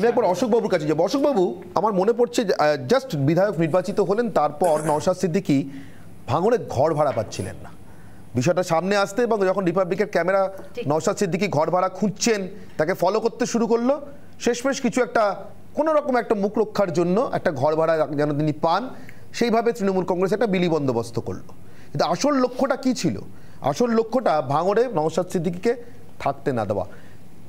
আমি একবার অশোকবাবুর কাছে যাবো অশোকবাবু আমার মনে পড়ছে জাস্ট বিধায়ক নির্বাচিত হলেন তারপর নওশাদ সিদ্দিকি ভাঙনের ঘর ভাড়া পাচ্ছিলেন না বিষয়টা সামনে আসতে এবং যখন রিপাবলিকের ক্যামেরা নওশাদ সিদ্দিকি ঘর ভাড়া খুঁজছেন তাকে ফলো করতে শুরু করলো শেষমেশ কিছু একটা কোনো রকম একটা মুখ রক্ষার জন্য একটা ঘর ভাড়া যেন তিনি পান সেইভাবে তৃণমূল কংগ্রেস একটা বিলি বন্দোবস্ত করলো কিন্তু আসল লক্ষ্যটা কি ছিল আসল লক্ষ্যটা ভাঙড়ে নওশাদ সিদ্দিকিকে থাকতে না দেওয়া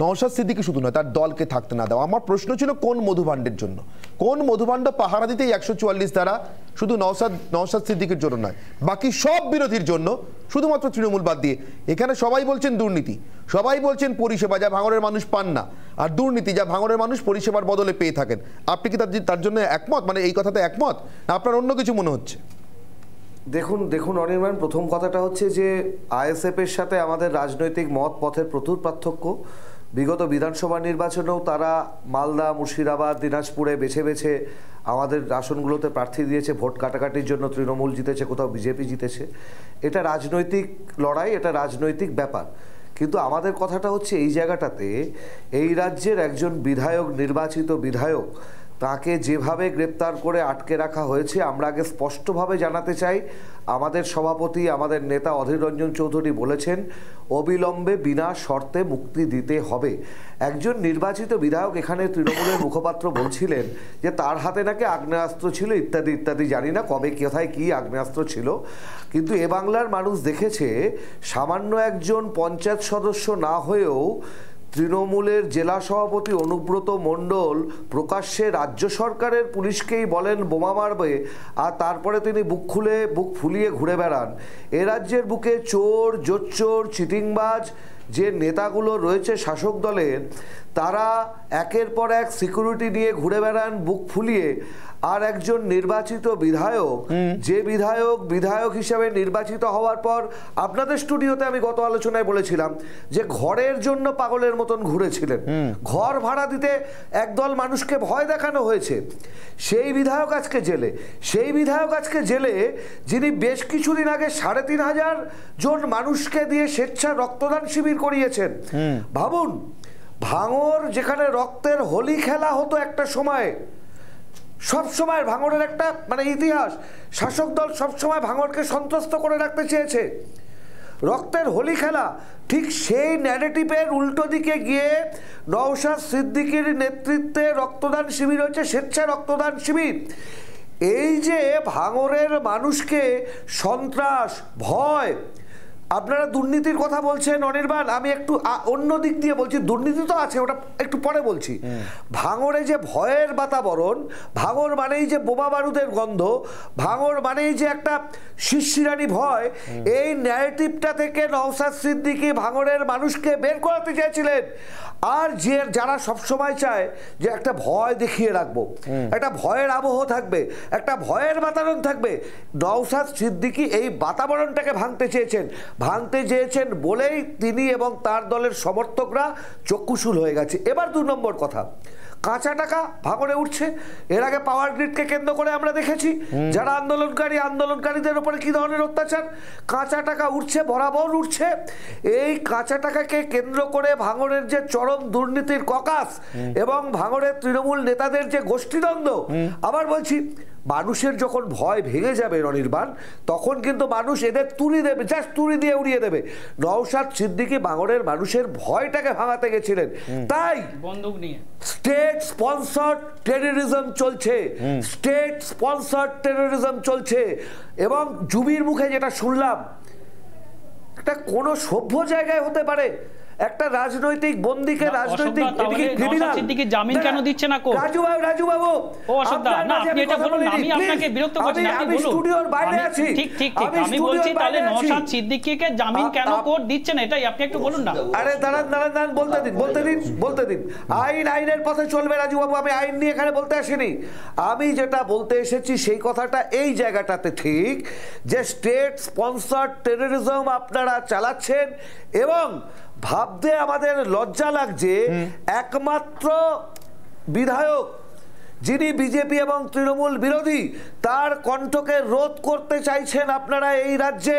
নওশাদ সিদ্দিকি শুধু নয় তার দলকে থাকতে না দেওয়া আমার প্রশ্ন ছিল কোন মধুভাণ্ডের জন্য কোন মধুভাণ্ড পাহারা দিতে একশো চুয়াল্লিশ দ্বারা শুধু নওশাদ নওশাদ সিদ্দিকির জন্য নয় বাকি সব বিরোধীর জন্য শুধুমাত্র তৃণমূল বাদ দিয়ে এখানে সবাই বলছেন দুর্নীতি সবাই বলছেন পরিষেবা যা ভাঙরের মানুষ পান না আর দুর্নীতি যা ভাঙরের মানুষ পরিষেবার বদলে পেয়ে থাকেন আপনি কি তার জন্য একমত মানে এই কথাতে একমত না আপনার অন্য কিছু মনে হচ্ছে দেখুন দেখুন অনির্বাণ প্রথম কথাটা হচ্ছে যে আইএসএফ এর সাথে আমাদের রাজনৈতিক মত পথের প্রচুর পার্থক্য বিগত বিধানসভা নির্বাচনেও তারা মালদা মুর্শিদাবাদ দিনাজপুরে বেছে বেছে আমাদের আসনগুলোতে প্রার্থী দিয়েছে ভোট কাটাকাটির জন্য তৃণমূল জিতেছে কোথাও বিজেপি জিতেছে এটা রাজনৈতিক লড়াই এটা রাজনৈতিক ব্যাপার কিন্তু আমাদের কথাটা হচ্ছে এই জায়গাটাতে এই রাজ্যের একজন বিধায়ক নির্বাচিত বিধায়ক তাকে যেভাবে গ্রেপ্তার করে আটকে রাখা হয়েছে আমরা আগে স্পষ্টভাবে জানাতে চাই আমাদের সভাপতি আমাদের নেতা অধীর রঞ্জন চৌধুরী বলেছেন অবিলম্বে বিনা শর্তে মুক্তি দিতে হবে একজন নির্বাচিত বিধায়ক এখানে তৃণমূলের মুখপাত্র বলছিলেন যে তার হাতে নাকি আগ্নেয়াস্ত্র ছিল ইত্যাদি ইত্যাদি জানি না কবে কোথায় কী আগ্নেয়াস্ত্র ছিল কিন্তু এ বাংলার মানুষ দেখেছে সামান্য একজন পঞ্চায়েত সদস্য না হয়েও তৃণমূলের জেলা সভাপতি অনুব্রত মণ্ডল প্রকাশ্যে রাজ্য সরকারের পুলিশকেই বলেন বোমা মারবে আর তারপরে তিনি বুক খুলে বুক ফুলিয়ে ঘুরে বেড়ান এ রাজ্যের বুকে চোর জোচ্চোর চিটিংবাজ যে নেতাগুলো রয়েছে শাসক দলের তারা একের পর এক সিকিউরিটি নিয়ে ঘুরে বেড়ান বুক ফুলিয়ে আর একজন নির্বাচিত বিধায়ক যে বিধায়ক বিধায়ক হিসাবে নির্বাচিত হওয়ার পর আপনাদের স্টুডিওতে আমি গত আলোচনায় বলেছিলাম যে ঘরের জন্য পাগলের মতন ঘুরেছিলেন ঘর ভাড়া দিতে একদল মানুষকে ভয় দেখানো হয়েছে সেই বিধায়ক আজকে জেলে সেই বিধায়ক আজকে জেলে যিনি বেশ কিছুদিন আগে সাড়ে তিন হাজার জন মানুষকে দিয়ে স্বেচ্ছা রক্তদান শিবির করিয়েছেন ভাবুন ভাঙর যেখানে রক্তের হোলি খেলা হতো একটা সময় সব সময় ভাঙরের একটা মানে ইতিহাস শাসক দল সবসময় ভাঙরকে সন্ত্রস্ত করে রাখতে চেয়েছে রক্তের হোলি খেলা ঠিক সেই ন্যারেটিভের উল্টো দিকে গিয়ে নওশাদ সিদ্দিকির নেতৃত্বে রক্তদান শিবির হয়েছে স্বেচ্ছা রক্তদান শিবির এই যে ভাঙরের মানুষকে সন্ত্রাস ভয় আপনারা দুর্নীতির কথা বলছেন অনির্বাণ আমি একটু অন্য দিক দিয়ে বলছি দুর্নীতি তো আছে ওটা একটু পরে বলছি হ্যাঁ। ভাঙরে যে ভয়ের বাতাবরণ ভাঙর মানেই যে বোমা বারুদের গন্ধ ভাঙর মানেই যে একটা শিশিরানি ভয় হ্যাঁ। এই ন্যারেটিভটা থেকে নওসাদ সিদ্দিকি ভাঙরের মানুষকে বের করাতে চেয়েছিলেন আর যে যারা সবসময় চায় যে একটা ভয় দেখিয়ে রাখবো হ্যাঁ। একটা ভয়ের আবহ থাকবে একটা ভয়ের বাতাবরণ থাকবে নওসাদ সিদ্দিকি এই বাতাবরণটাকে ভাঙতে চেয়েছেন ভাঙতে চেয়েছেন বলেই তিনি এবং তার দলের সমর্থকরা চক্ষুশূল হয়ে গেছে এবার দু নম্বর কথা কাঁচা টাকা ভাঙরে উঠছে এর আগে পাওয়ার গ্রিডকে কেন্দ্র করে আমরা দেখেছি যারা আন্দোলনকারী আন্দোলনকারীদের উপরে কি ধরনের অত্যাচার কাঁচা টাকা উঠছে বরাবর উঠছে এই কাঁচা টাকাকে কেন্দ্র করে ভাঙরের যে চরম দুর্নীতির ককাস এবং ভাঙরের তৃণমূল নেতাদের যে গোষ্ঠীদ্বন্দ্ব আবার বলছি মানুষের যখন ভয় ভেঙে যাবে অনির্বাণ তখন কিন্তু মানুষ এদের তুলি দেবে জাস্ট তুলি দিয়ে উড়িয়ে দেবে নওশাদ সিদ্দিকি বাঙরের মানুষের ভয়টাকে ভাঙাতে গেছিলেন তাই বন্দুক নিয়ে স্টেট স্পন্সর টেরোরিজম চলছে স্টেট স্পন্সর টেরোরিজম চলছে এবং জুবির মুখে যেটা শুনলাম এটা কোনো সভ্য জায়গায় হতে পারে একটা রাজনৈতিক বন্দীকে রাজনৈতিক এদিকে জামিন কেন দিচ্ছে না কো রাজু বাবু রাজু বাবু ও অশোকদা না আপনি এটা বলুন আমি আপনাকে বিরক্ত করছি না আপনি বলুন স্টুডিওর বাইরে আছি ঠিক ঠিক ঠিক আমি বলছি তাহলে নওশাদ জামিন কেন কোর্ট দিচ্ছে না এটাই আপনি একটু বলুন না আরে দাঁড়ান দাঁড়ান দাঁড়ান বলতে দিন বলতে দিন বলতে দিন আইন আইনের পথে চলবে রাজু বাবু আমি আইন নিয়ে এখানে বলতে আসিনি আমি যেটা বলতে এসেছি সেই কথাটা এই জায়গাটাতে ঠিক যে স্টেট স্পন্সর টেররিজম আপনারা চালাচ্ছেন এবং ভাব ভাবতে আমাদের লজ্জা লাগছে একমাত্র বিধায়ক যিনি বিজেপি এবং তৃণমূল বিরোধী তার কণ্ঠকে রোধ করতে চাইছেন আপনারা এই রাজ্যে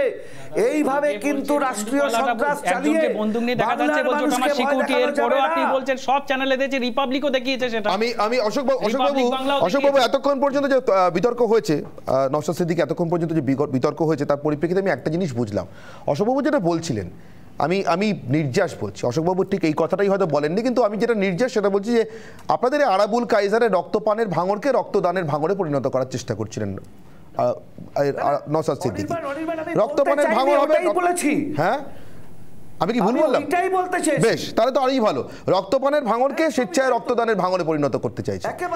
এইভাবে কিন্তু রাষ্ট্রীয় সন্ত্রাস চালিয়ে বন্দুক নিয়ে দেখা যাচ্ছে বলছো আমার সিকিউরিটি এর পরেও আপনি বলছেন সব চ্যানেলে দেখেছে রিপাবলিকও দেখিয়েছে সেটা আমি আমি অশোক বাবু অশোক বাবু অশোক বাবু এতক্ষণ পর্যন্ত যে বিতর্ক হয়েছে নওশাদ সিদ্দিক এতক্ষণ পর্যন্ত যে বিতর্ক হয়েছে তার পরিপ্রেক্ষিতে আমি একটা জিনিস বুঝলাম অশোক বাবু যেটা বলছিলেন আমি আমি নির্যাস বলছি অশোকবাবু ঠিক এই কথাটাই হয়তো বলেননি কিন্তু আমি যেটা নির্যাস সেটা বলছি যে আপনাদের আরাবুল কাইজারের রক্তপানের ভাঙরকে রক্তদানের ভাঙরে পরিণত করার চেষ্টা করছিলেন নসাদ মানে সিদ্দিকি রক্তপানের ভাঙর হবে বলেছি হ্যাঁ আমি কি ভুল বললাম বলতে চাই বেশ তাহলে তো আরই ভালো রক্তপানের ভাঙরকে হ্যাঁ, স্বেচ্ছায় রক্তদানের ভাঙরে পরিণত করতে চাইছি